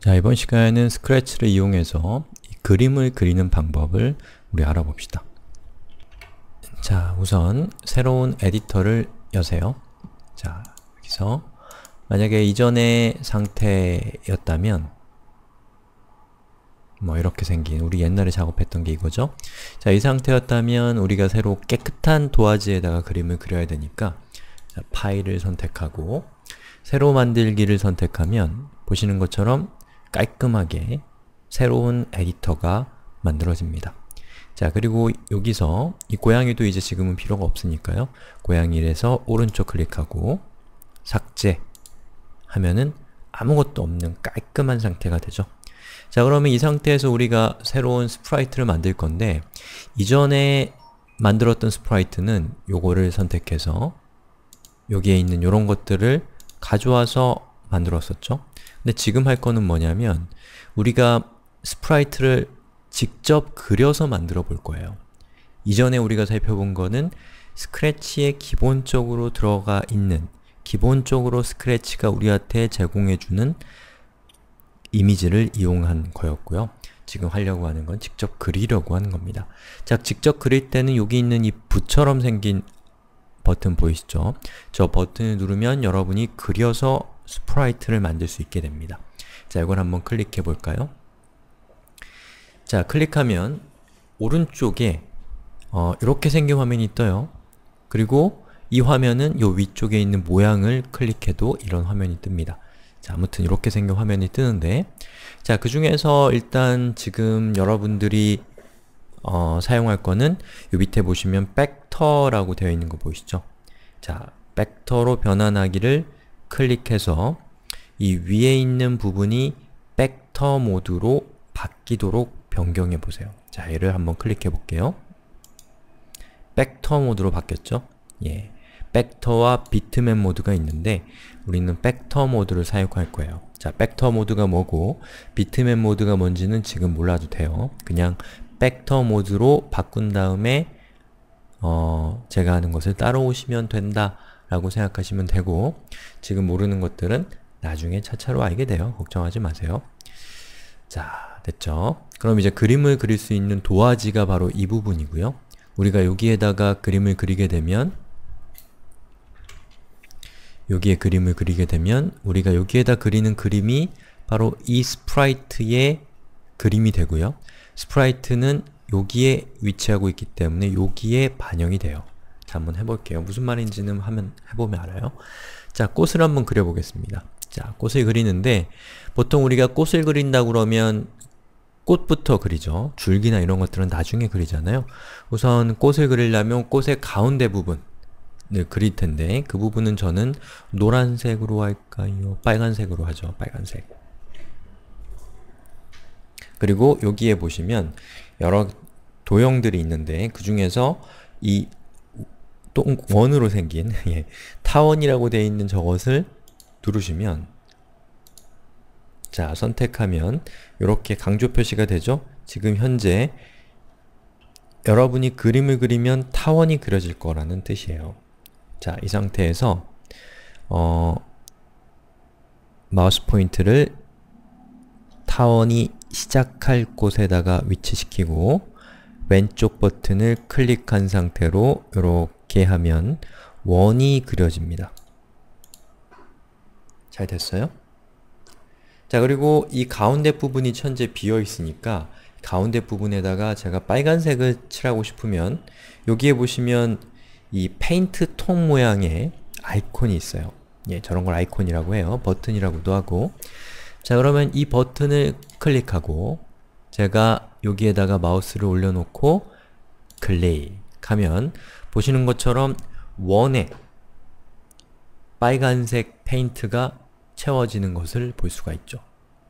자, 이번 시간에는 스크래치를 이용해서 그림을 그리는 방법을 우리 알아봅시다. 자, 우선 새로운 에디터를 여세요. 자, 여기서 만약에 이전의 상태였다면 뭐 이렇게 생긴, 우리 옛날에 작업했던 게 이거죠. 자, 이 상태였다면 우리가 새로 깨끗한 도화지에다가 그림을 그려야 되니까 자, 파일을 선택하고 새로 만들기를 선택하면 보시는 것처럼 깔끔하게 새로운 에디터가 만들어집니다. 자 그리고 여기서 이 고양이도 이제 지금은 필요가 없으니까요. 고양이를해서 오른쪽 클릭하고 삭제 하면은 아무것도 없는 깔끔한 상태가 되죠. 자 그러면 이 상태에서 우리가 새로운 스프라이트를 만들 건데 이전에 만들었던 스프라이트는 요거를 선택해서 여기에 있는 요런 것들을 가져와서 만들었었죠. 근데 지금 할 거는 뭐냐면 우리가 스프라이트를 직접 그려서 만들어 볼 거예요. 이전에 우리가 살펴본 거는 스크래치에 기본적으로 들어가 있는 기본적으로 스크래치가 우리한테 제공해주는 이미지를 이용한 거였고요. 지금 하려고 하는 건 직접 그리려고 하는 겁니다. 자, 직접 그릴 때는 여기 있는 이붓처럼 생긴 버튼 보이시죠? 저 버튼을 누르면 여러분이 그려서 스프라이트를 만들 수 있게 됩니다. 자, 이걸 한번 클릭해 볼까요? 자, 클릭하면 오른쪽에 어, 이렇게 생긴 화면이 떠요. 그리고 이 화면은 요 위쪽에 있는 모양을 클릭해도 이런 화면이 뜹니다. 자, 아무튼 이렇게 생긴 화면이 뜨는데 자, 그 중에서 일단 지금 여러분들이 어, 사용할 거는 요 밑에 보시면 벡터라고 되어 있는 거 보이시죠? 자, 벡터로 변환하기를 클릭해서 이 위에 있는 부분이 벡터 모드로 바뀌도록 변경해 보세요. 자, 얘를 한번 클릭해 볼게요. 벡터 모드로 바뀌었죠? 예. 벡터와 비트맵 모드가 있는데 우리는 벡터 모드를 사용할 거예요. 자, 벡터 모드가 뭐고 비트맵 모드가 뭔지는 지금 몰라도 돼요. 그냥 벡터 모드로 바꾼 다음에 어, 제가 하는 것을 따라오시면 된다 라고 생각하시면 되고 지금 모르는 것들은 나중에 차차로 알게 돼요. 걱정하지 마세요. 자, 됐죠? 그럼 이제 그림을 그릴 수 있는 도화지가 바로 이 부분이고요. 우리가 여기에다가 그림을 그리게 되면 여기에 그림을 그리게 되면 우리가 여기에다 그리는 그림이 바로 이 스프라이트의 그림이 되고요. 스프라이트는 여기에 위치하고 있기 때문에 여기에 반영이 돼요. 자, 한번 해볼게요. 무슨 말인지는 하면 해보면 알아요. 자, 꽃을 한번 그려보겠습니다. 자, 꽃을 그리는데 보통 우리가 꽃을 그린다 그러면 꽃부터 그리죠. 줄기나 이런 것들은 나중에 그리잖아요. 우선 꽃을 그리려면 꽃의 가운데 부분 을 그릴 텐데 그 부분은 저는 노란색으로 할까요? 빨간색으로 하죠. 빨간색. 그리고 여기에 보시면 여러 도형들이 있는데 그 중에서 이 똥원으로 생긴 예, 타원이라고 되어 있는 저것을 누르시면 자 선택하면 이렇게 강조 표시가 되죠? 지금 현재 여러분이 그림을 그리면 타원이 그려질 거라는 뜻이에요. 자, 이 상태에서 어, 마우스 포인트를 타원이 시작할 곳에다가 위치시키고 왼쪽 버튼을 클릭한 상태로 이렇게 하면 원이 그려집니다. 잘 됐어요? 자 그리고 이 가운데 부분이 현재 비어 있으니까 가운데 부분에다가 제가 빨간색을 칠하고 싶으면 여기에 보시면 이 페인트 통 모양의 아이콘이 있어요. 예, 저런 걸 아이콘이라고 해요. 버튼이라고도 하고 자 그러면 이 버튼을 클릭하고 제가 여기에다가 마우스를 올려놓고 클릭하면 보시는 것처럼 원에 빨간색 페인트가 채워지는 것을 볼 수가 있죠.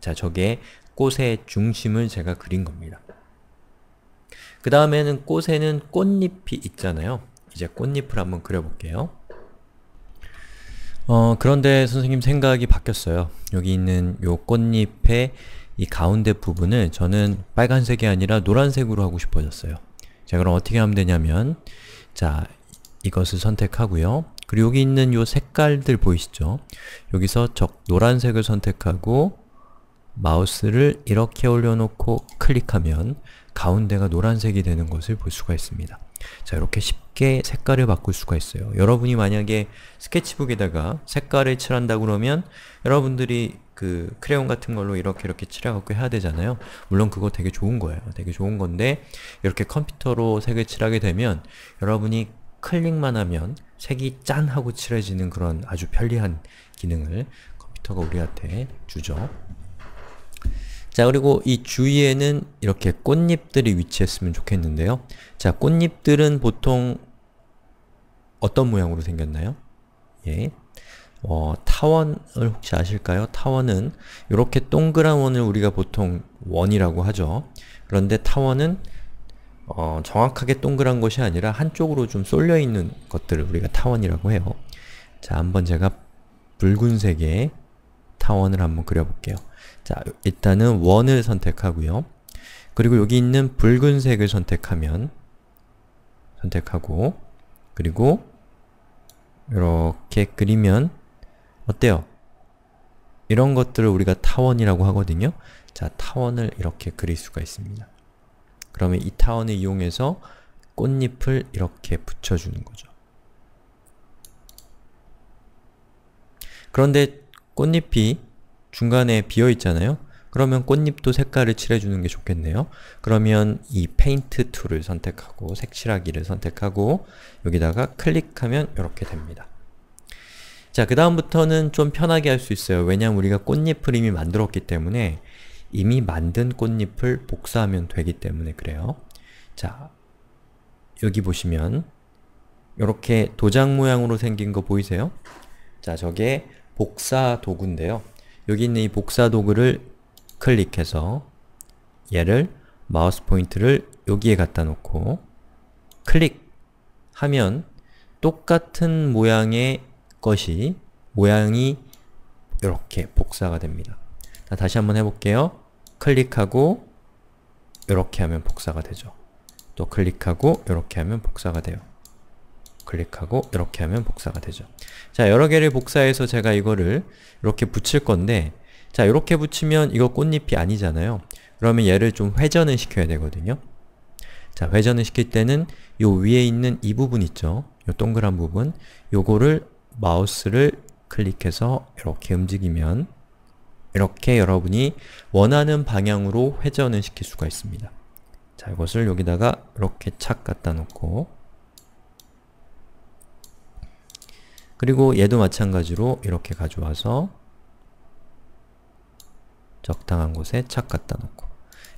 자, 저게 꽃의 중심을 제가 그린 겁니다. 그 다음에는 꽃에는 꽃잎이 있잖아요. 이제 꽃잎을 한번 그려볼게요. 어, 그런데 선생님 생각이 바뀌었어요. 여기 있는 요 꽃잎의 이 가운데 부분을 저는 빨간색이 아니라 노란색으로 하고 싶어졌어요. 자 그럼 어떻게 하면 되냐면 자 이것을 선택하고요. 그리고 여기 있는 요 색깔들 보이시죠? 여기서 적 노란색을 선택하고 마우스를 이렇게 올려놓고 클릭하면 가운데가 노란색이 되는 것을 볼 수가 있습니다. 자, 이렇게 쉽게 색깔을 바꿀 수가 있어요. 여러분이 만약에 스케치북에다가 색깔을 칠한다 그러면 여러분들이 그 크레용 같은 걸로 이렇게 이렇게 칠해갖고 해야 되잖아요. 물론 그거 되게 좋은 거예요. 되게 좋은 건데 이렇게 컴퓨터로 색을 칠하게 되면 여러분이 클릭만 하면 색이 짠 하고 칠해지는 그런 아주 편리한 기능을 컴퓨터가 우리한테 주죠. 자 그리고 이 주위에는 이렇게 꽃잎들이 위치했으면 좋겠는데요. 자 꽃잎들은 보통 어떤 모양으로 생겼나요? 예. 어, 타원을 혹시 아실까요? 타원은 이렇게 동그란 원을 우리가 보통 원이라고 하죠. 그런데 타원은 어, 정확하게 동그란 것이 아니라 한쪽으로 좀 쏠려있는 것들을 우리가 타원이라고 해요. 자, 한번 제가 붉은색의 타원을 한번 그려볼게요. 자, 일단은 원을 선택하고요. 그리고 여기 있는 붉은색을 선택하면 선택하고 그리고 이렇게 그리면 어때요? 이런 것들을 우리가 타원이라고 하거든요. 자, 타원을 이렇게 그릴 수가 있습니다. 그러면 이 타원을 이용해서 꽃잎을 이렇게 붙여주는 거죠. 그런데 꽃잎이 중간에 비어 있잖아요? 그러면 꽃잎도 색깔을 칠해주는 게 좋겠네요. 그러면 이 페인트 툴을 선택하고 색칠하기를 선택하고 여기다가 클릭하면 이렇게 됩니다. 자, 그 다음부터는 좀 편하게 할 수 있어요. 왜냐면 우리가 꽃잎을 이미 만들었기 때문에 이미 만든 꽃잎을 복사하면 되기 때문에 그래요. 자, 여기 보시면 이렇게 도장 모양으로 생긴 거 보이세요? 자, 저게 복사 도구인데요. 여기 있는 이 복사 도구를 클릭해서 얘를 마우스 포인트를 여기에 갖다 놓고 클릭하면 똑같은 모양의 것이 모양이 이렇게 복사가 됩니다. 다시 한번 해볼게요. 클릭하고 이렇게 하면 복사가 되죠. 또 클릭하고 이렇게 하면 복사가 돼요. 클릭하고 이렇게 하면 복사가 되죠. 자, 여러 개를 복사해서 제가 이거를 이렇게 붙일 건데 자, 이렇게 붙이면 이거 꽃잎이 아니잖아요. 그러면 얘를 좀 회전을 시켜야 되거든요. 자, 회전을 시킬 때는 요 위에 있는 이 부분 있죠? 요 동그란 부분 요거를 마우스를 클릭해서 이렇게 움직이면 이렇게 여러분이 원하는 방향으로 회전을 시킬 수가 있습니다. 자, 이것을 여기다가 이렇게 착 갖다 놓고 그리고 얘도 마찬가지로 이렇게 가져와서 적당한 곳에 착 갖다 놓고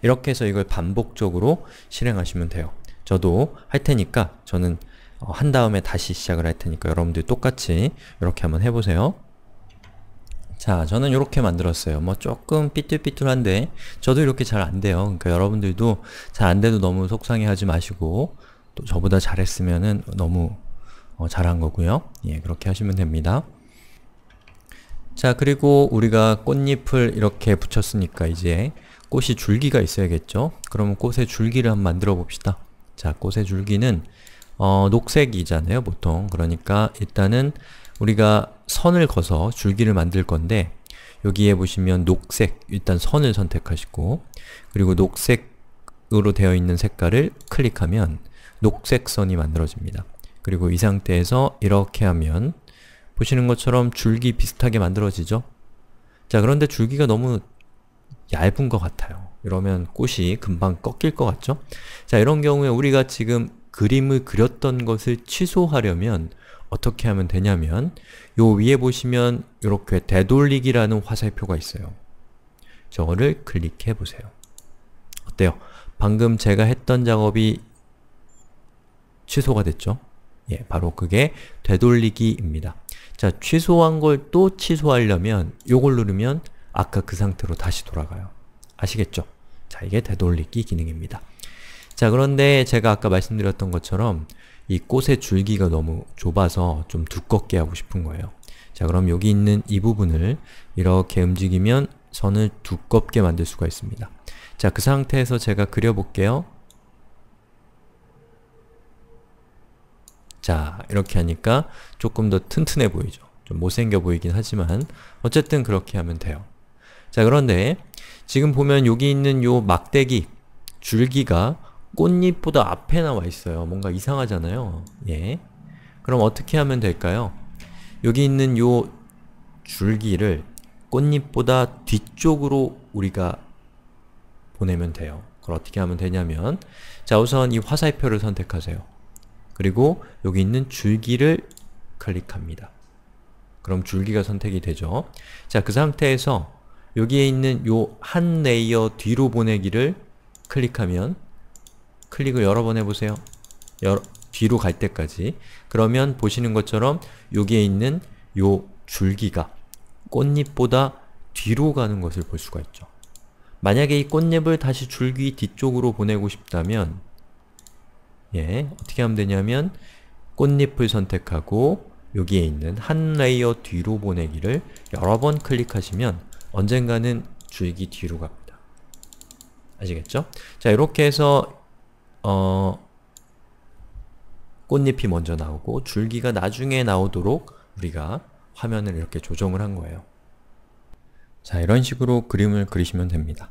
이렇게 해서 이걸 반복적으로 실행하시면 돼요. 저도 할 테니까 저는 어, 한 다음에 다시 시작을 할 테니까 여러분들 똑같이 이렇게 한번 해보세요. 자, 저는 이렇게 만들었어요. 뭐 조금 삐뚤삐뚤한데 저도 이렇게 잘 안 돼요. 그러니까 여러분들도 잘 안 돼도 너무 속상해하지 마시고 또 저보다 잘했으면 너무 어, 잘한 거고요. 예, 그렇게 하시면 됩니다. 자, 그리고 우리가 꽃잎을 이렇게 붙였으니까 이제 꽃이 줄기가 있어야겠죠? 그러면 꽃의 줄기를 한번 만들어 봅시다. 자, 꽃의 줄기는 어, 녹색이잖아요, 보통. 그러니까 일단은 우리가 선을 거서 줄기를 만들 건데 여기에 보시면 녹색, 일단 선을 선택하시고 그리고 녹색으로 되어 있는 색깔을 클릭하면 녹색 선이 만들어집니다. 그리고 이 상태에서 이렇게 하면 보시는 것처럼 줄기 비슷하게 만들어지죠? 자, 그런데 줄기가 너무 얇은 것 같아요. 이러면 꽃이 금방 꺾일 것 같죠? 자, 이런 경우에 우리가 지금 그림을 그렸던 것을 취소하려면 어떻게 하면 되냐면 요 위에 보시면 이렇게 되돌리기라는 화살표가 있어요. 저거를 클릭해 보세요. 어때요? 방금 제가 했던 작업이 취소가 됐죠? 예, 바로 그게 되돌리기입니다. 자, 취소한 걸 또 취소하려면 요걸 누르면 아까 그 상태로 다시 돌아가요. 아시겠죠? 자, 이게 되돌리기 기능입니다. 자, 그런데 제가 아까 말씀드렸던 것처럼 이 꽃의 줄기가 너무 좁아서 좀 두껍게 하고 싶은 거예요. 자, 그럼 여기 있는 이 부분을 이렇게 움직이면 선을 두껍게 만들 수가 있습니다. 자, 그 상태에서 제가 그려볼게요. 자 이렇게 하니까 조금 더 튼튼해 보이죠. 좀 못생겨 보이긴 하지만 어쨌든 그렇게 하면 돼요. 자 그런데 지금 보면 여기 있는 요 막대기 줄기가 꽃잎보다 앞에 나와 있어요. 뭔가 이상하잖아요. 예. 그럼 어떻게 하면 될까요? 여기 있는 요 줄기를 꽃잎보다 뒤쪽으로 우리가 보내면 돼요. 그걸 어떻게 하면 되냐면 자 우선 이 화살표를 선택하세요. 그리고 여기 있는 줄기를 클릭합니다. 그럼 줄기가 선택이 되죠. 자, 그 상태에서 여기에 있는 요 한 레이어 뒤로 보내기를 클릭하면 클릭을 여러 번 해보세요. 여러, 뒤로 갈 때까지 그러면 보시는 것처럼 여기에 있는 요 줄기가 꽃잎보다 뒤로 가는 것을 볼 수가 있죠. 만약에 이 꽃잎을 다시 줄기 뒤쪽으로 보내고 싶다면 예, 어떻게 하면 되냐면 꽃잎을 선택하고 여기에 있는 한 레이어 뒤로 보내기를 여러 번 클릭하시면 언젠가는 줄기 뒤로 갑니다. 아시겠죠? 자, 이렇게 해서 어, 꽃잎이 먼저 나오고 줄기가 나중에 나오도록 우리가 화면을 이렇게 조정을 한 거예요. 자, 이런 식으로 그림을 그리시면 됩니다.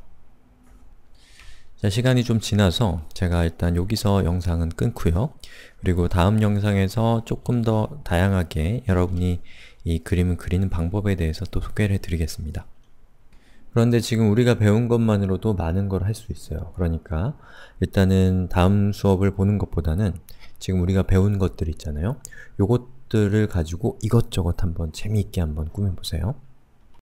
자, 시간이 좀 지나서 제가 일단 여기서 영상은 끊고요. 그리고 다음 영상에서 조금 더 다양하게 여러분이 이 그림을 그리는 방법에 대해서 또 소개를 해드리겠습니다. 그런데 지금 우리가 배운 것만으로도 많은 걸 할 수 있어요. 그러니까 일단은 다음 수업을 보는 것보다는 지금 우리가 배운 것들 있잖아요. 요것들을 가지고 이것저것 한번 재미있게 한번 꾸며보세요.